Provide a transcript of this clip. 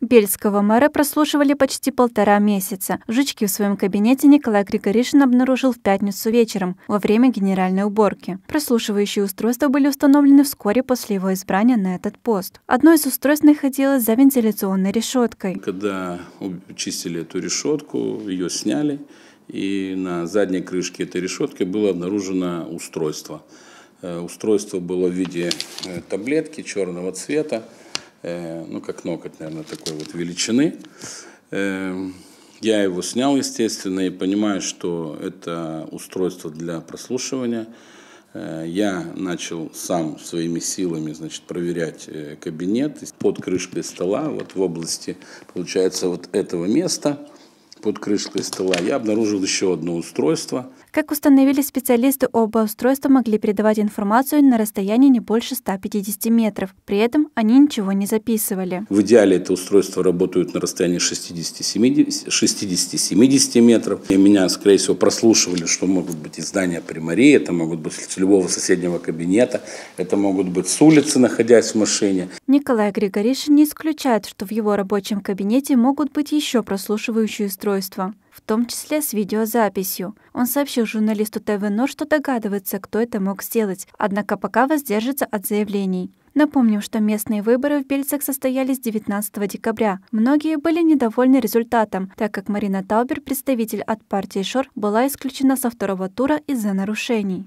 Бельского мэра прослушивали почти полтора месяца. Жучки в своем кабинете Николай Григоришин обнаружил в пятницу вечером, во время генеральной уборки. Прослушивающие устройства были установлены вскоре после его избрания на этот пост. Одно из устройств находилось за вентиляционной решеткой. Когда чистили эту решетку, ее сняли, и на задней крышке этой решетки было обнаружено устройство. Э, устройство было в виде э, таблетки черного цвета, Э, ну, как ноготь, наверное, такой вот величины. Э, я его снял, естественно, и понимаю, что это устройство для прослушивания. Э, я начал сам своими силами значит, проверять кабинет под крышкой стола, вот в области, получается, вот этого места под крышкой стола я обнаружил еще одно устройство. Как установили специалисты, оба устройства могли передавать информацию на расстоянии не больше 150 метров. При этом они ничего не записывали. В идеале это устройство работают на расстоянии 60-70 метров. И меня, скорее всего, прослушивали, что могут быть из здания примарии, это могут быть с любого соседнего кабинета, это могут быть с улицы, находясь в машине. Николай Григоришин не исключает, что в его рабочем кабинете могут быть еще прослушивающие устройства устройством, в том числе с видеозаписью. Он сообщил журналисту ТВ ТВНО, что догадывается, кто это мог сделать, однако пока воздержится от заявлений. Напомним, что местные выборы в Бельцах состоялись 19 декабря. Многие были недовольны результатом, так как Марина Таубер, представитель от партии ШОР, была исключена со второго тура из-за нарушений.